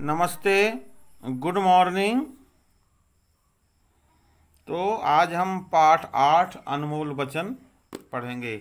नमस्ते good morning तो आज हम पाठ आठ अनमोल वचन पढ़ेंगे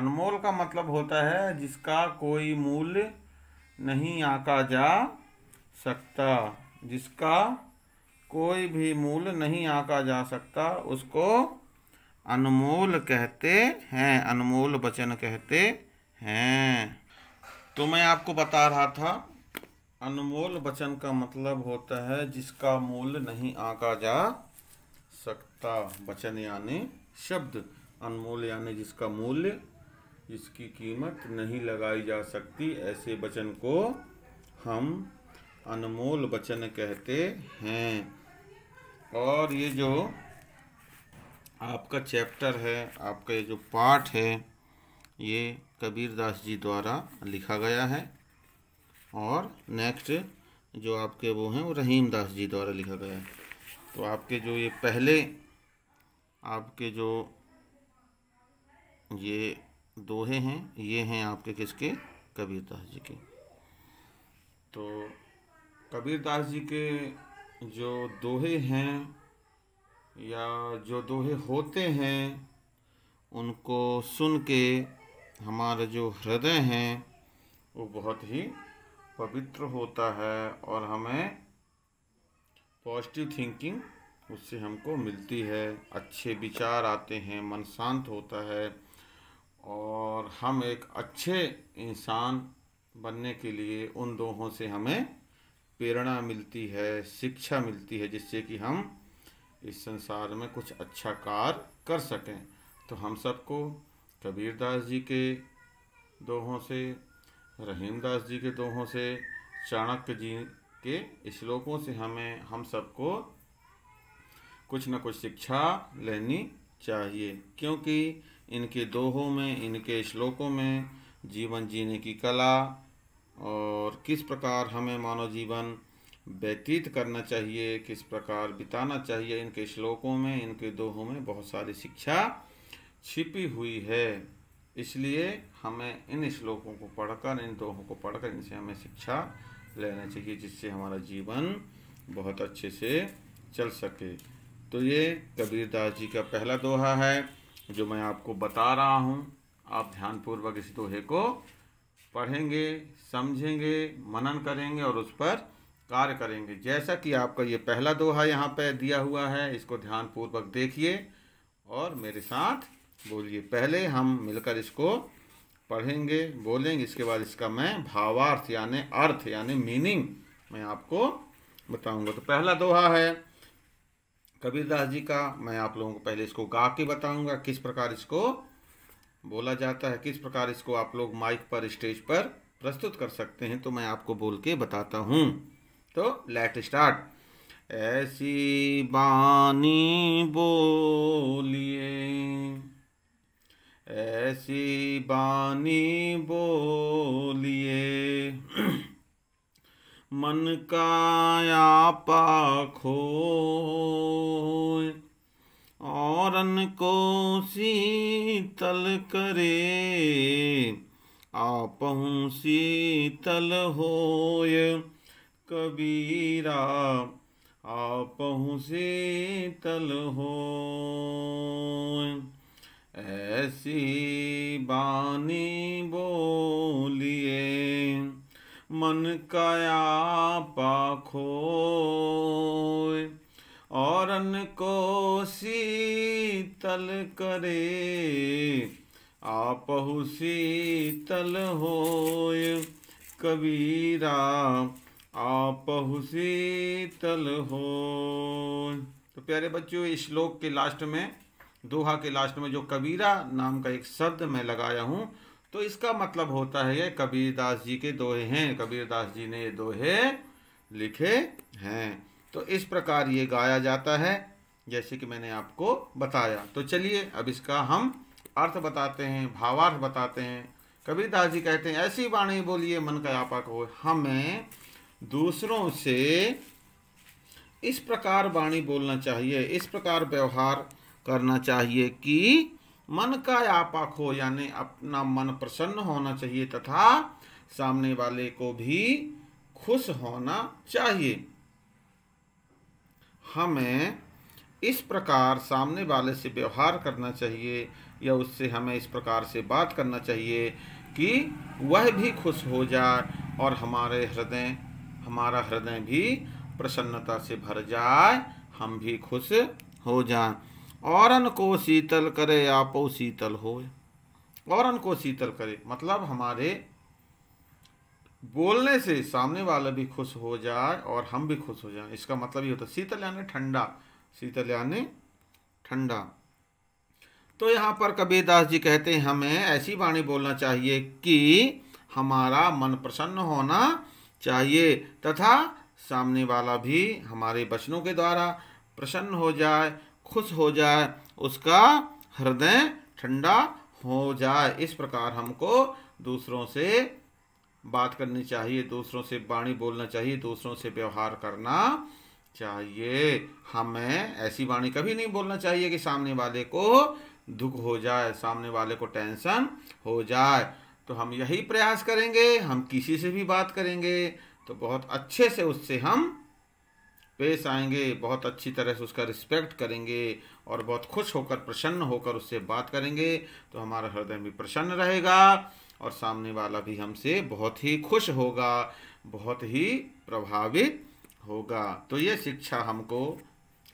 अनमोल का मतलब होता है जिसका कोई मूल्य नहीं आका जा सकता जिसका कोई भी मूल्य नहीं आका जा सकता उसको अनमोल कहते हैं अनमोल वचन कहते हैं तो मैं आपको बता रहा था अनमोल वचन का मतलब होता है जिसका मूल नहीं आका जा सकता वचन यानी शब्द अनमोल यानी जिसका मूल्य जिसकी कीमत नहीं लगाई जा सकती ऐसे वचन को हम अनमोल वचन कहते हैं और ये जो आपका चैप्टर है आपका ये जो पाठ है ये कबीरदास जी द्वारा लिखा गया है और नेक्स्ट जो आपके वो हैं वो रहीम दास जी द्वारा लिखा गया है तो आपके जो ये पहले आपके जो ये दोहे हैं ये हैं आपके किसके कबीर दास जी के तो कबीर दास जी के जो दोहे हैं या जो दोहे होते हैं उनको सुन के हमारे जो हृदय हैं वो बहुत ही पवित्र होता है और हमें पॉजिटिव थिंकिंग उससे हमको मिलती है अच्छे विचार आते हैं मन शांत होता है और हम एक अच्छे इंसान बनने के लिए उन दोहों से हमें प्रेरणा मिलती है शिक्षा मिलती है जिससे कि हम इस संसार में कुछ अच्छा कार्य कर सकें तो हम सबको कबीरदास जी के दोहों से रहीमदास जी के दोहों से चाणक्य जी के श्लोकों से हमें हम सबको कुछ न कुछ शिक्षा लेनी चाहिए क्योंकि इनके दोहों में इनके श्लोकों में जीवन जीने की कला और किस प्रकार हमें मानव जीवन व्यतीत करना चाहिए किस प्रकार बिताना चाहिए इनके श्लोकों में इनके दोहों में बहुत सारी शिक्षा छिपी हुई है इसलिए हमें इन श्लोकों को पढ़कर इन दोहों को पढ़कर इनसे हमें शिक्षा लेना चाहिए जिससे हमारा जीवन बहुत अच्छे से चल सके तो ये कबीरदास जी का पहला दोहा है जो मैं आपको बता रहा हूँ आप ध्यानपूर्वक इस दोहे को पढ़ेंगे समझेंगे मनन करेंगे और उस पर कार्य करेंगे जैसा कि आपका ये पहला दोहा यहाँ पर दिया हुआ है इसको ध्यानपूर्वक देखिए और मेरे साथ बोलिए पहले हम मिलकर इसको पढ़ेंगे बोलेंगे इसके बाद इसका मैं भावार्थ यानी अर्थ यानी मीनिंग मैं आपको बताऊंगा तो पहला दोहा है कबीरदास जी का मैं आप लोगों को पहले इसको गा के बताऊंगा किस प्रकार इसको बोला जाता है किस प्रकार इसको आप लोग माइक पर स्टेज पर प्रस्तुत कर सकते हैं तो मैं आपको बोल के बताता हूँ तो लेट स्टार्ट ऐसी बानी बोलिए ऐसी बानी बोलिए मन का आपा खो और को शीतल करे आप शीतल होय कबीरा आप शीतल हो ऐसी बानी बोलिए मन का पाखो और को शीतल करे आप शीतल हो कबीरा आप शीतल हो तो प्यारे बच्चों इस श्लोक के लास्ट में दोहा के लास्ट में जो कबीरा नाम का एक शब्द मैं लगाया हूँ तो इसका मतलब होता है ये कबीरदास जी के दोहे हैं कबीरदास जी ने ये दोहे लिखे हैं तो इस प्रकार ये गाया जाता है जैसे कि मैंने आपको बताया तो चलिए अब इसका हम अर्थ बताते हैं भावार्थ बताते हैं कबीरदास जी कहते हैं ऐसी वाणी बोलिए मन का आपा को हमें दूसरों से इस प्रकार वाणी बोलना चाहिए इस प्रकार व्यवहार करना चाहिए कि मन का आपा खो यानी अपना मन प्रसन्न होना चाहिए तथा सामने वाले को भी खुश होना चाहिए हमें इस प्रकार सामने वाले से व्यवहार करना चाहिए या उससे हमें इस प्रकार से बात करना चाहिए कि वह भी खुश हो जाए और हमारे हृदय हमारा हृदय भी प्रसन्नता से भर जाए हम भी खुश हो जाए औरन को शीतल करे आपो शीतल हो औरन को शीतल करे मतलब हमारे बोलने से सामने वाला भी खुश हो जाए और हम भी खुश हो जाए इसका मतलब ये होता है शीतल यानी ठंडा शीतल यानी ठंडा तो यहाँ पर कबीरदास जी कहते हैं हमें ऐसी वाणी बोलना चाहिए कि हमारा मन प्रसन्न होना चाहिए तथा सामने वाला भी हमारे वचनों के द्वारा प्रसन्न हो जाए खुश हो जाए उसका हृदय ठंडा हो जाए इस प्रकार हमको दूसरों से बात करनी चाहिए दूसरों से वाणी बोलना चाहिए दूसरों से व्यवहार करना चाहिए हमें ऐसी वाणी कभी नहीं बोलना चाहिए कि सामने वाले को दुख हो जाए सामने वाले को टेंशन हो जाए तो हम यही प्रयास करेंगे हम किसी से भी बात करेंगे तो बहुत अच्छे से उससे हम पेश आएंगे बहुत अच्छी तरह से उसका रिस्पेक्ट करेंगे और बहुत खुश होकर प्रसन्न होकर उससे बात करेंगे तो हमारा हृदय भी प्रसन्न रहेगा और सामने वाला भी हमसे बहुत ही खुश होगा बहुत ही प्रभावित होगा तो ये शिक्षा हमको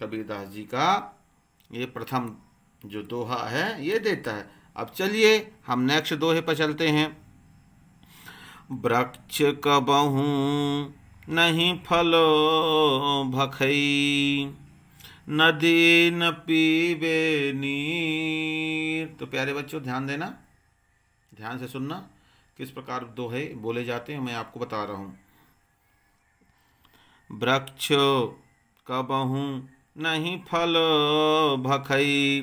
कबीरदास जी का ये प्रथम जो दोहा है ये देता है अब चलिए हम नेक्स्ट दोहे पर चलते हैं वृक्ष कबहू नहीं फलो भखई नदी न पीबे नीर तो प्यारे बच्चों ध्यान देना ध्यान से सुनना किस प्रकार दोहे बोले जाते हैं मैं आपको बता रहा हूँ वृक्ष कबहू नहीं फल भखई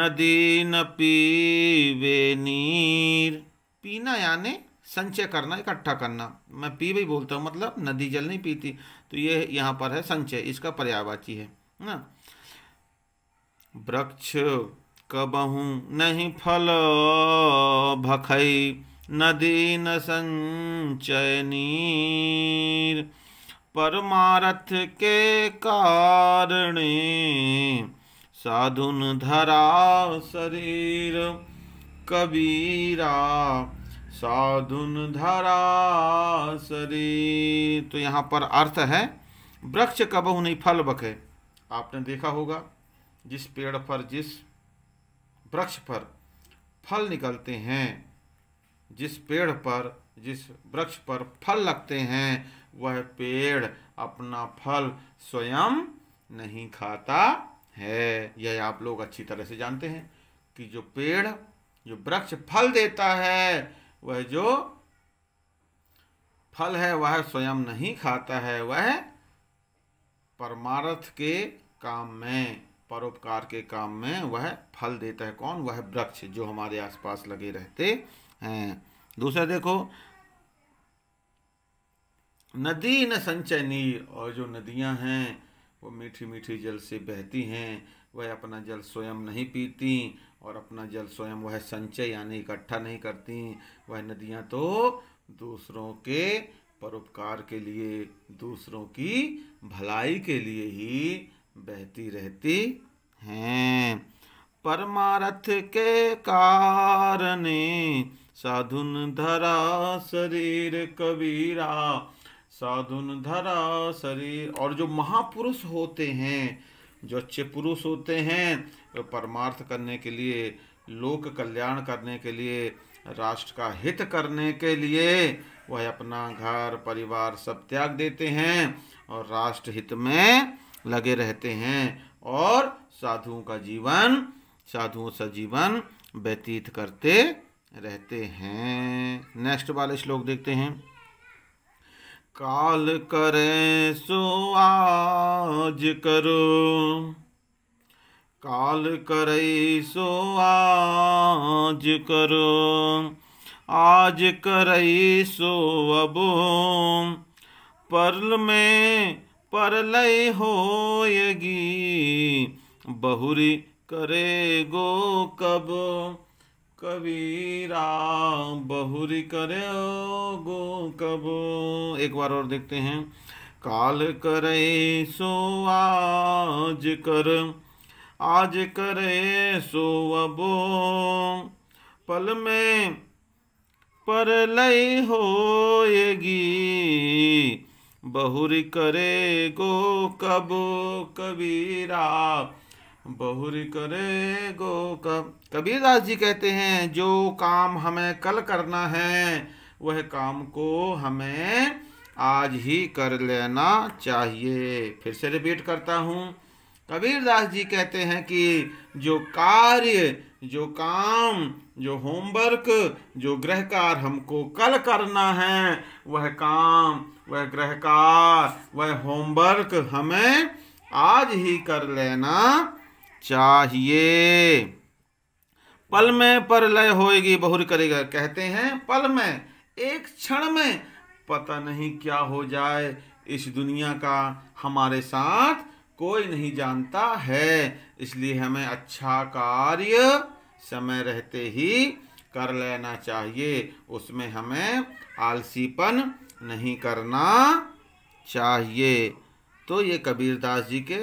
नदी न पीबे नीर पीना यानी संचय करना इकट्ठा करना मैं पी भी बोलता हूँ मतलब नदी जल नहीं पीती तो ये यहाँ पर है संचय इसका पर्यावाची है ना वृक्ष कबहू नहीं फल भखई नदी न संचय नीर परमारथ के कारण साधुन धरा शरीर कबीरा साधुन धरा सरी तो यहाँ पर अर्थ है वृक्ष कबहू नहीं फल बके आपने देखा होगा जिस पेड़ पर जिस वृक्ष पर फल निकलते हैं जिस पेड़ पर जिस वृक्ष पर फल लगते हैं वह पेड़ अपना फल स्वयं नहीं खाता है यह आप लोग अच्छी तरह से जानते हैं कि जो पेड़ जो वृक्ष फल देता है वह जो फल है वह स्वयं नहीं खाता है वह परमार्थ के काम में परोपकार के काम में वह फल देता है कौन वह वृक्ष जो हमारे आसपास लगे रहते हैं दूसरा देखो नदी न संचय नीर और जो नदियां हैं वो मीठी मीठी जल से बहती हैं वह अपना जल स्वयं नहीं पीती और अपना जल स्वयं वह संचय यानी इकट्ठा नहीं करती वह नदियाँ तो दूसरों के परोपकार के लिए दूसरों की भलाई के लिए ही बहती रहती हैं परमारथ के कारण साधुन धरा शरीर कबीरा साधुन धरा शरीर और जो महापुरुष होते हैं जो अच्छे पुरुष होते हैं तो परमार्थ करने के लिए लोक कल्याण करने के लिए राष्ट्र का हित करने के लिए वह अपना घर परिवार सब त्याग देते हैं और राष्ट्र हित में लगे रहते हैं और साधुओं का जीवन साधुओं सा जीवन व्यतीत करते रहते हैं नेक्स्ट वाले श्लोक देखते हैं काल करें सो आज करो काल करे सो आज करो आज करे सो अब परल में परलय होयगी बहुरी करे गो कब कबीरा बहुरी करे गो कब एक बार और देखते हैं काल करे सो आज कर आज करे सो अबो पल में पर लय होएगी बहुरी करे गो कब कबीरा बहुरी करे गो कब कबीरदास जी कहते हैं जो काम हमें कल करना है वह काम को हमें आज ही कर लेना चाहिए फिर से रिपीट करता हूँ कबीरदास जी कहते हैं कि जो कार्य जो काम जो होमवर्क जो ग्रहकार हमको कल करना है वह काम वह ग्रहकार वह होमवर्क हमें आज ही कर लेना चाहिए पल में पर लय होएगी बहुर करेगा कहते हैं पल में एक क्षण में पता नहीं क्या हो जाए इस दुनिया का हमारे साथ कोई नहीं जानता है इसलिए हमें अच्छा कार्य समय रहते ही कर लेना चाहिए उसमें हमें आलसीपन नहीं करना चाहिए तो ये कबीरदास जी के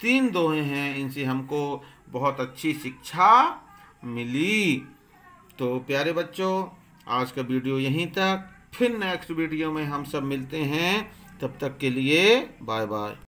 तीन दोहे हैं इनसे हमको बहुत अच्छी शिक्षा मिली तो प्यारे बच्चों आज का वीडियो यहीं तक फिर नेक्स्ट वीडियो में हम सब मिलते हैं तब तक के लिए बाय बाय